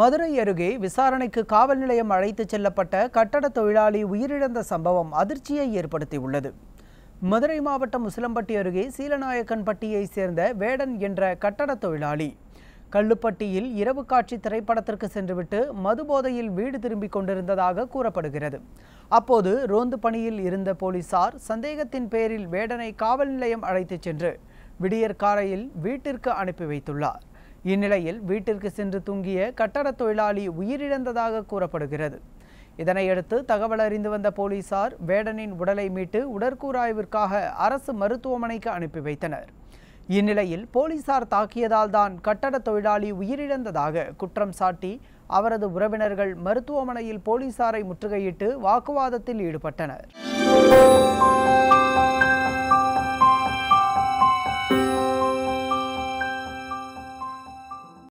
மதுரை அருகே விசாரணைக்கு காவல் நிலையம் அழைத்துச் செல்லப்பட்ட கட்டட தொழிலாளி உயிரிழந்த சம்பவம் அதிர்ச்சியை ஏற்படுத்தியுள்ளது மதுரை மாவட்டம் முசிலம்பட்டி அருகே சீலநாயக்கன்பட்டியைச் சேர்ந்த வேடன் என்ற கட்டட தொழிலாளி கள்ளுப்பட்டியில் இரவு காட்சி திரைப்படத்திற்கு சென்றுவிட்டு மதுபோதையில் வீடு திரும்பிக் கொண்டிருந்ததாக கூறப்படுகிறது அப்போது ரோந்து பணியில் இருந்த போலீசார் சந்தேகத்தின் பேரில் வேடனை காவல் நிலையம் அழைத்துச் சென்று விடியற்காரையில் வீட்டிற்கு அனுப்பி வைத்துள்ளார் இந்நிலையில் வீட்டிற்கு சென்று தூங்கிய கட்டடத் தொழிலாளி உயிரிழந்ததாக கூறப்படுகிறது இதனையடுத்து தகவல் அறிந்து வந்த போலீசார் வேடனின் உடலை மீட்டு உடற்கூராய்விற்காக அரசு மருத்துவமனைக்கு அனுப்பி வைத்தனர் இந்நிலையில் போலீசார் தாக்கியதால் தான் கட்டட தொழிலாளி உயிரிழந்ததாக குற்றம் சாட்டி அவரது உறவினர்கள் மருத்துவமனையில் போலீசாரை முற்றுகையிட்டு வாக்குவாதத்தில் ஈடுபட்டனர்